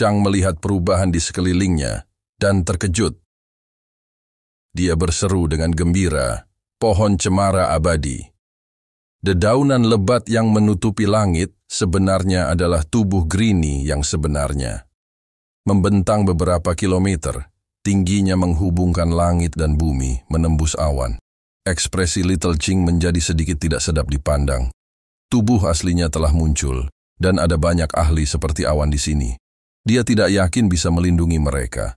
Shang melihat perubahan di sekelilingnya dan terkejut. Dia berseru dengan gembira, pohon cemara abadi. Dedaunan lebat yang menutupi langit sebenarnya adalah tubuh Grini yang sebenarnya. Membentang beberapa kilometer, tingginya menghubungkan langit dan bumi, menembus awan. Ekspresi Little Ching menjadi sedikit tidak sedap dipandang. Tubuh aslinya telah muncul, dan ada banyak ahli seperti awan di sini. Dia tidak yakin bisa melindungi mereka.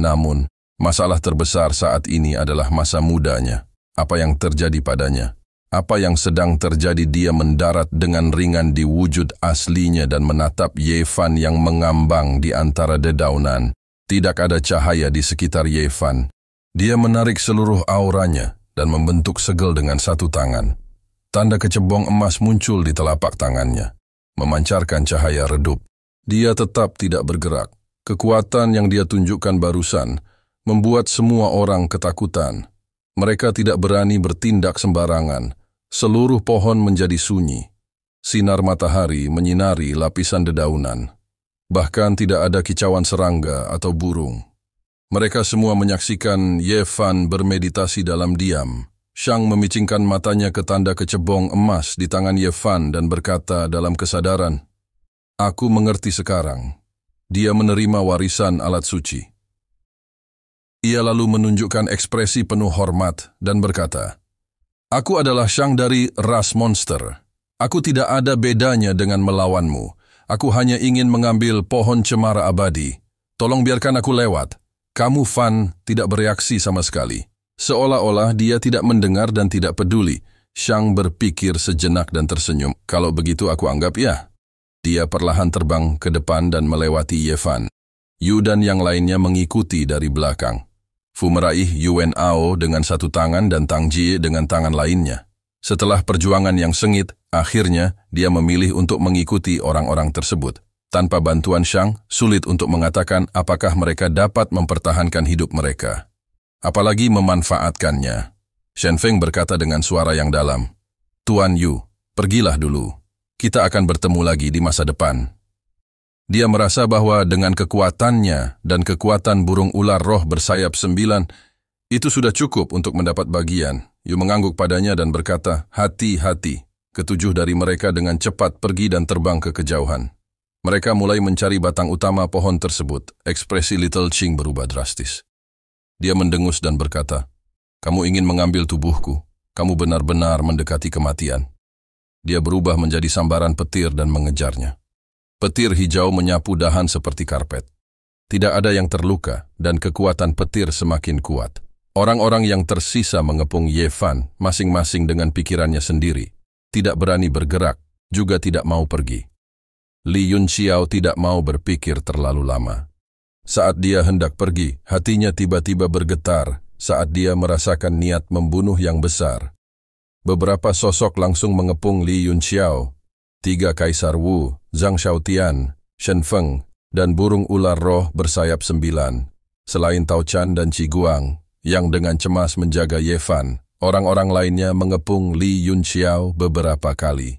Namun, masalah terbesar saat ini adalah masa mudanya. Apa yang terjadi padanya? Apa yang sedang terjadi dia mendarat dengan ringan di wujud aslinya dan menatap Yevan yang mengambang di antara dedaunan. Tidak ada cahaya di sekitar Yevan. Dia menarik seluruh auranya dan membentuk segel dengan satu tangan. Tanda kecebong emas muncul di telapak tangannya, memancarkan cahaya redup. Dia tetap tidak bergerak. Kekuatan yang dia tunjukkan barusan membuat semua orang ketakutan. Mereka tidak berani bertindak sembarangan. Seluruh pohon menjadi sunyi. Sinar matahari menyinari lapisan dedaunan. Bahkan tidak ada kicauan serangga atau burung. Mereka semua menyaksikan Yevan bermeditasi dalam diam. Shang memicingkan matanya ke tanda kecebong emas di tangan Yevan dan berkata dalam kesadaran, Aku mengerti sekarang. Dia menerima warisan alat suci. Ia lalu menunjukkan ekspresi penuh hormat dan berkata, Aku adalah Shang dari ras monster. Aku tidak ada bedanya dengan melawanmu. Aku hanya ingin mengambil pohon cemara abadi. Tolong biarkan aku lewat. Kamu Fan tidak bereaksi sama sekali. Seolah-olah dia tidak mendengar dan tidak peduli. Shang berpikir sejenak dan tersenyum. Kalau begitu aku anggap ya, dia perlahan terbang ke depan dan melewati Yevan. Yu dan yang lainnya mengikuti dari belakang. Fu meraih Yuen Ao dengan satu tangan dan Tang Ji dengan tangan lainnya. Setelah perjuangan yang sengit, akhirnya dia memilih untuk mengikuti orang-orang tersebut. Tanpa bantuan Shang, sulit untuk mengatakan apakah mereka dapat mempertahankan hidup mereka. Apalagi memanfaatkannya. Shen Feng berkata dengan suara yang dalam, Tuan Yu, pergilah dulu kita akan bertemu lagi di masa depan. Dia merasa bahwa dengan kekuatannya dan kekuatan burung ular roh bersayap sembilan, itu sudah cukup untuk mendapat bagian. Yu mengangguk padanya dan berkata, hati-hati. Ketujuh dari mereka dengan cepat pergi dan terbang ke kejauhan. Mereka mulai mencari batang utama pohon tersebut. Ekspresi Little Ching berubah drastis. Dia mendengus dan berkata, Kamu ingin mengambil tubuhku. Kamu benar-benar mendekati kematian. Dia berubah menjadi sambaran petir dan mengejarnya. Petir hijau menyapu dahan seperti karpet. Tidak ada yang terluka dan kekuatan petir semakin kuat. Orang-orang yang tersisa mengepung Yevan masing-masing dengan pikirannya sendiri. Tidak berani bergerak, juga tidak mau pergi. Li Yunxiao tidak mau berpikir terlalu lama. Saat dia hendak pergi, hatinya tiba-tiba bergetar saat dia merasakan niat membunuh yang besar Beberapa sosok langsung mengepung Li Yunxiao, tiga kaisar Wu, Zhang Xiaotian, Shen Feng, dan burung ular roh bersayap sembilan. Selain Tao Chan dan Qi Guang, yang dengan cemas menjaga Ye Fan, orang-orang lainnya mengepung Li Yunxiao beberapa kali.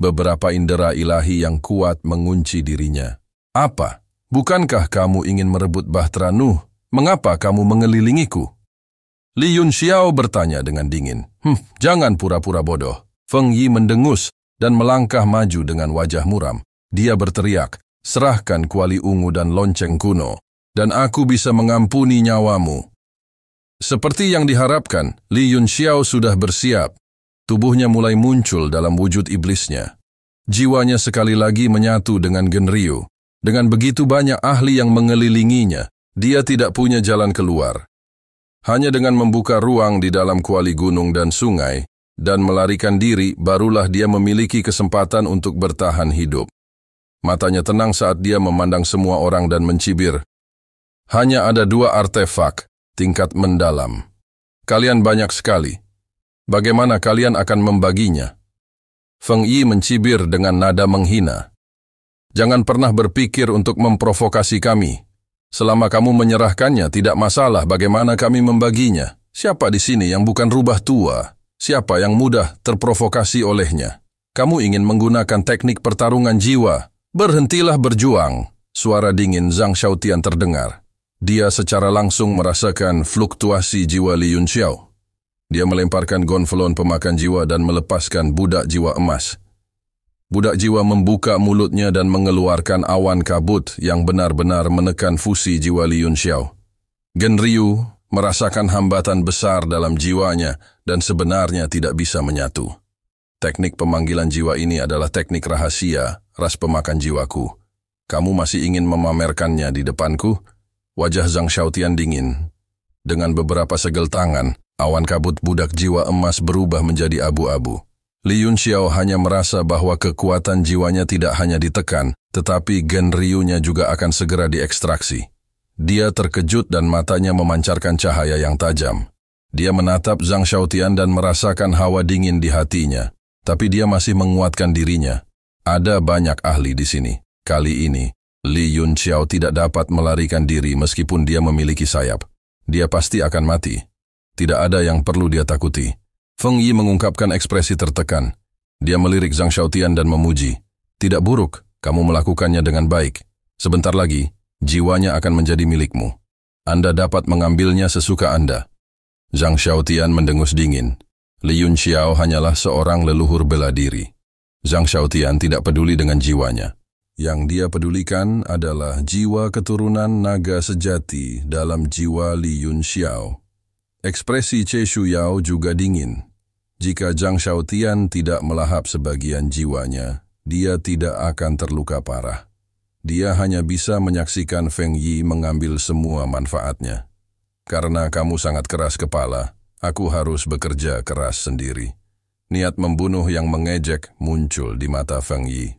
Beberapa indera ilahi yang kuat mengunci dirinya. Apa? Bukankah kamu ingin merebut Bahtera Nuh? Mengapa kamu mengelilingiku? Li Yun Xiao bertanya dengan dingin. Hm, jangan pura-pura bodoh. Feng Yi mendengus dan melangkah maju dengan wajah muram. Dia berteriak, serahkan kuali ungu dan lonceng kuno, dan aku bisa mengampuni nyawamu. Seperti yang diharapkan, Li Yun Xiao sudah bersiap. Tubuhnya mulai muncul dalam wujud iblisnya. Jiwanya sekali lagi menyatu dengan Genryu. Dengan begitu banyak ahli yang mengelilinginya, dia tidak punya jalan keluar. Hanya dengan membuka ruang di dalam kuali gunung dan sungai, dan melarikan diri, barulah dia memiliki kesempatan untuk bertahan hidup. Matanya tenang saat dia memandang semua orang dan mencibir. Hanya ada dua artefak, tingkat mendalam. Kalian banyak sekali. Bagaimana kalian akan membaginya? Feng Yi mencibir dengan nada menghina. Jangan pernah berpikir untuk memprovokasi kami. Selama kamu menyerahkannya, tidak masalah bagaimana kami membaginya. Siapa di sini yang bukan rubah tua? Siapa yang mudah terprovokasi olehnya? Kamu ingin menggunakan teknik pertarungan jiwa? Berhentilah berjuang. Suara dingin Zhang Xiaotian terdengar. Dia secara langsung merasakan fluktuasi jiwa Li Yunxiao. Dia melemparkan gonfalon pemakan jiwa dan melepaskan budak jiwa emas. Budak jiwa membuka mulutnya dan mengeluarkan awan kabut yang benar-benar menekan fusi jiwa Liun Xiao. Gen Ryu merasakan hambatan besar dalam jiwanya dan sebenarnya tidak bisa menyatu. Teknik pemanggilan jiwa ini adalah teknik rahasia ras pemakan jiwaku. Kamu masih ingin memamerkannya di depanku? Wajah Zhang Xiaotian dingin. Dengan beberapa segel tangan, awan kabut budak jiwa emas berubah menjadi abu-abu. Li Xiao hanya merasa bahwa kekuatan jiwanya tidak hanya ditekan, tetapi gen ryu juga akan segera diekstraksi. Dia terkejut dan matanya memancarkan cahaya yang tajam. Dia menatap Zhang Xiaotian dan merasakan hawa dingin di hatinya. Tapi dia masih menguatkan dirinya. Ada banyak ahli di sini. Kali ini, Li Xiao tidak dapat melarikan diri meskipun dia memiliki sayap. Dia pasti akan mati. Tidak ada yang perlu dia takuti. Feng Yi mengungkapkan ekspresi tertekan. Dia melirik Zhang Xiaotian dan memuji. Tidak buruk, kamu melakukannya dengan baik. Sebentar lagi, jiwanya akan menjadi milikmu. Anda dapat mengambilnya sesuka Anda. Zhang Xiaotian mendengus dingin. Li Yun Xiao hanyalah seorang leluhur bela diri. Zhang Xiaotian tidak peduli dengan jiwanya. Yang dia pedulikan adalah jiwa keturunan naga sejati dalam jiwa Li Yun Xiao. Ekspresi Che Shu Yao juga dingin, jika Zhang Xiaotian tidak melahap sebagian jiwanya, dia tidak akan terluka parah. Dia hanya bisa menyaksikan Feng Yi mengambil semua manfaatnya. Karena kamu sangat keras kepala, aku harus bekerja keras sendiri. Niat membunuh yang mengejek muncul di mata Feng Yi.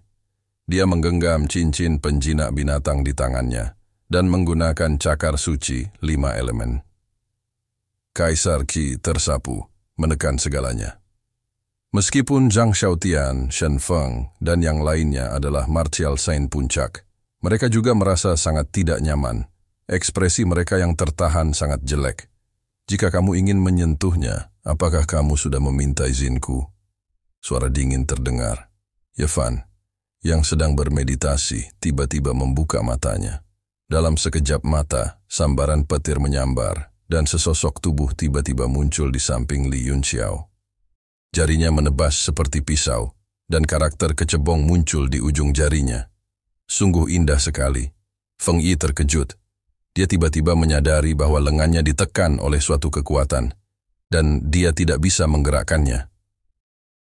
Dia menggenggam cincin penjinak binatang di tangannya dan menggunakan cakar suci lima elemen. Kaisar Qi tersapu menekan segalanya. Meskipun Zhang Xiaotian, Shen Feng, dan yang lainnya adalah martial saint puncak, mereka juga merasa sangat tidak nyaman. Ekspresi mereka yang tertahan sangat jelek. Jika kamu ingin menyentuhnya, apakah kamu sudah meminta izinku? Suara dingin terdengar. Yevan, ya, yang sedang bermeditasi, tiba-tiba membuka matanya. Dalam sekejap mata, sambaran petir menyambar, dan sesosok tubuh tiba-tiba muncul di samping Li Yunxiao. Jarinya menebas seperti pisau, dan karakter kecebong muncul di ujung jarinya. Sungguh indah sekali. Feng Yi terkejut. Dia tiba-tiba menyadari bahwa lengannya ditekan oleh suatu kekuatan, dan dia tidak bisa menggerakkannya.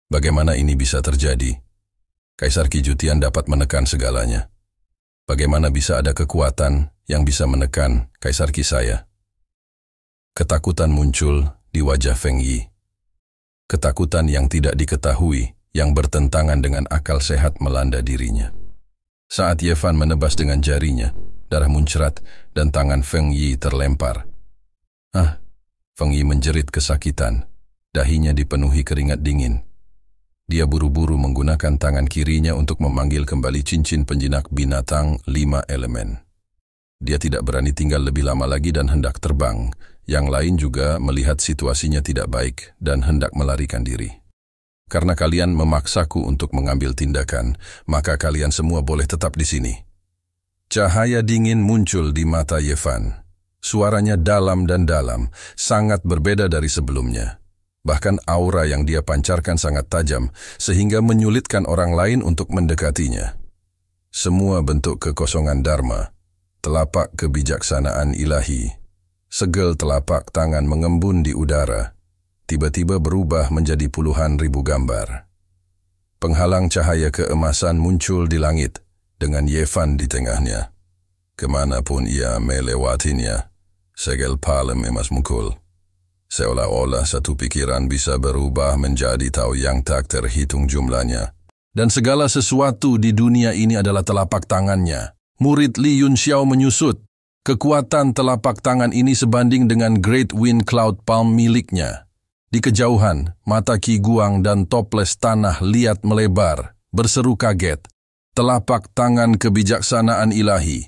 Bagaimana ini bisa terjadi? Kaisar Kijutian dapat menekan segalanya. Bagaimana bisa ada kekuatan yang bisa menekan Kaisar Kisaya? Ketakutan muncul di wajah Feng Yi. Ketakutan yang tidak diketahui, yang bertentangan dengan akal sehat melanda dirinya. Saat Yevan menebas dengan jarinya, darah muncrat dan tangan Feng Yi terlempar. Ah, Feng Yi menjerit kesakitan. Dahinya dipenuhi keringat dingin. Dia buru-buru menggunakan tangan kirinya untuk memanggil kembali cincin penjinak binatang lima elemen. Dia tidak berani tinggal lebih lama lagi dan hendak terbang, yang lain juga melihat situasinya tidak baik dan hendak melarikan diri. Karena kalian memaksaku untuk mengambil tindakan, maka kalian semua boleh tetap di sini. Cahaya dingin muncul di mata Yevan. Suaranya dalam dan dalam, sangat berbeda dari sebelumnya. Bahkan aura yang dia pancarkan sangat tajam, sehingga menyulitkan orang lain untuk mendekatinya. Semua bentuk kekosongan Dharma, telapak kebijaksanaan ilahi, Segel telapak tangan mengembun di udara, tiba-tiba berubah menjadi puluhan ribu gambar. Penghalang cahaya keemasan muncul di langit, dengan Yevan di tengahnya. Kemanapun ia melewatinya, segel palem emas mukul. Seolah-olah satu pikiran bisa berubah menjadi tahu yang tak terhitung jumlahnya. Dan segala sesuatu di dunia ini adalah telapak tangannya. Murid Li Yun Xiao menyusut, Kekuatan telapak tangan ini sebanding dengan Great Wind Cloud Palm miliknya. Di kejauhan, mata Ki Guang dan toples tanah liat melebar, berseru kaget. Telapak tangan kebijaksanaan ilahi.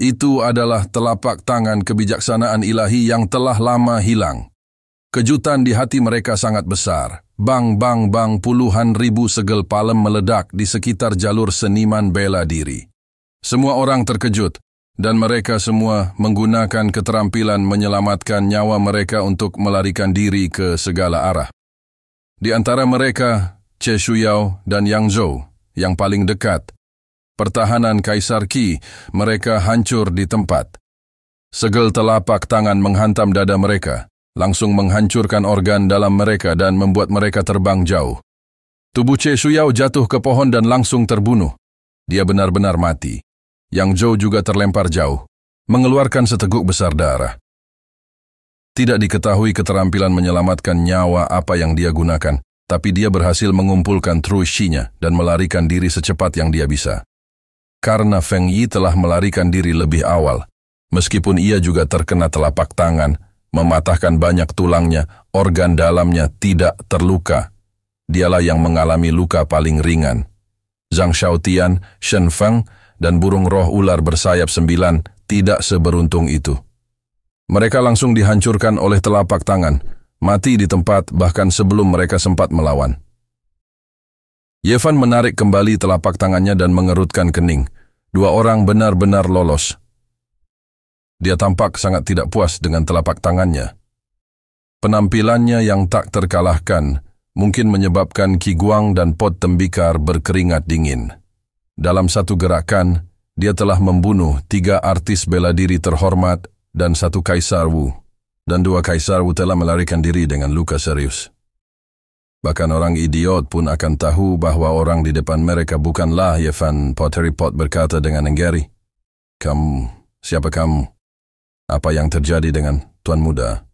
Itu adalah telapak tangan kebijaksanaan ilahi yang telah lama hilang. Kejutan di hati mereka sangat besar. Bang-bang-bang puluhan ribu segel palem meledak di sekitar jalur seniman bela diri. Semua orang terkejut, dan mereka semua menggunakan keterampilan menyelamatkan nyawa mereka untuk melarikan diri ke segala arah. Di antara mereka, Che Shuyao dan Yang Zhou, yang paling dekat. Pertahanan Kaisar Qi, mereka hancur di tempat. Segel telapak tangan menghantam dada mereka, langsung menghancurkan organ dalam mereka dan membuat mereka terbang jauh. Tubuh Che Shuyao jatuh ke pohon dan langsung terbunuh. Dia benar-benar mati yang Joe juga terlempar jauh, mengeluarkan seteguk besar darah. Tidak diketahui keterampilan menyelamatkan nyawa apa yang dia gunakan, tapi dia berhasil mengumpulkan Trushi-nya dan melarikan diri secepat yang dia bisa. Karena Feng Yi telah melarikan diri lebih awal, meskipun ia juga terkena telapak tangan, mematahkan banyak tulangnya, organ dalamnya tidak terluka. Dialah yang mengalami luka paling ringan. Zhang Shaotian, Shen Feng, dan burung roh ular bersayap sembilan tidak seberuntung itu. Mereka langsung dihancurkan oleh telapak tangan, mati di tempat bahkan sebelum mereka sempat melawan. Yevan menarik kembali telapak tangannya dan mengerutkan kening. Dua orang benar-benar lolos. Dia tampak sangat tidak puas dengan telapak tangannya. Penampilannya yang tak terkalahkan mungkin menyebabkan Ki Guang dan Pot Tembikar berkeringat dingin. Dalam satu gerakan, dia telah membunuh tiga artis bela diri terhormat dan satu kaisar Wu, dan dua kaisar Wu telah melarikan diri dengan luka serius. Bahkan orang idiot pun akan tahu bahwa orang di depan mereka bukanlah Yefan Pottery Pot berkata dengan Enggeri. Kamu, siapa kamu? Apa yang terjadi dengan Tuan Muda?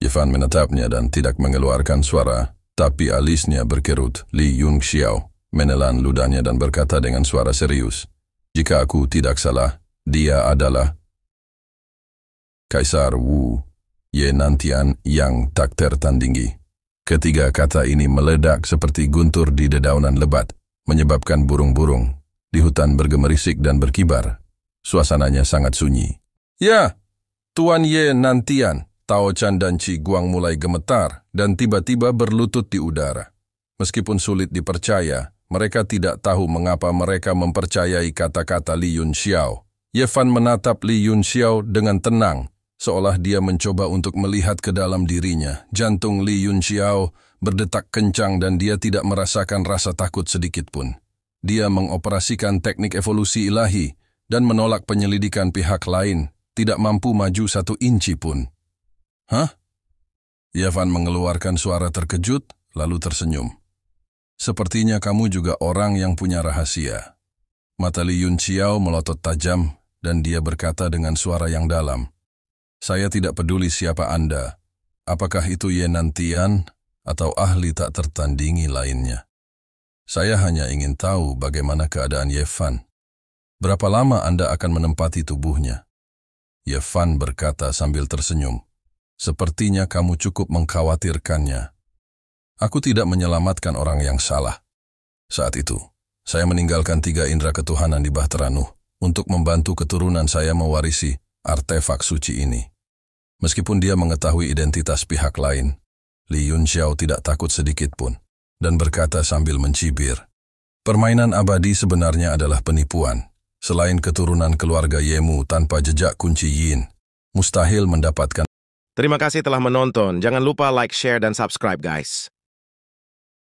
Yefan menatapnya dan tidak mengeluarkan suara, tapi alisnya berkerut Li Yun Xiao menelan ludahnya dan berkata dengan suara serius, Jika aku tidak salah, dia adalah Kaisar Wu Ye Nantian yang tak tertandingi. Ketiga kata ini meledak seperti guntur di dedaunan lebat, menyebabkan burung-burung di hutan bergemerisik dan berkibar. Suasananya sangat sunyi. Ya, Tuan Ye Nantian, Tao Chan dan Chi Guang mulai gemetar dan tiba-tiba berlutut di udara. Meskipun sulit dipercaya, mereka tidak tahu mengapa mereka mempercayai kata-kata Li Yunxiao. Yefan menatap Li Yunxiao dengan tenang, seolah dia mencoba untuk melihat ke dalam dirinya. Jantung Li Yunxiao berdetak kencang dan dia tidak merasakan rasa takut sedikit pun. Dia mengoperasikan teknik evolusi ilahi dan menolak penyelidikan pihak lain, tidak mampu maju satu inci pun. Hah? Yevan mengeluarkan suara terkejut, lalu tersenyum. Sepertinya kamu juga orang yang punya rahasia. Mata Li Yun Xiao melotot tajam dan dia berkata dengan suara yang dalam, Saya tidak peduli siapa Anda, apakah itu Yenan Nantian atau ahli tak tertandingi lainnya. Saya hanya ingin tahu bagaimana keadaan Yefan. Berapa lama Anda akan menempati tubuhnya? Yefan berkata sambil tersenyum, Sepertinya kamu cukup mengkhawatirkannya. Aku tidak menyelamatkan orang yang salah. Saat itu, saya meninggalkan tiga indera ketuhanan di Bahtera Nuh untuk membantu keturunan saya mewarisi artefak suci ini. Meskipun dia mengetahui identitas pihak lain, Li Yun Xiao tidak takut sedikit pun dan berkata sambil mencibir, Permainan abadi sebenarnya adalah penipuan. Selain keturunan keluarga Yemu tanpa jejak kunci Yin, mustahil mendapatkan. Terima kasih telah menonton. Jangan lupa like, share, dan subscribe, guys.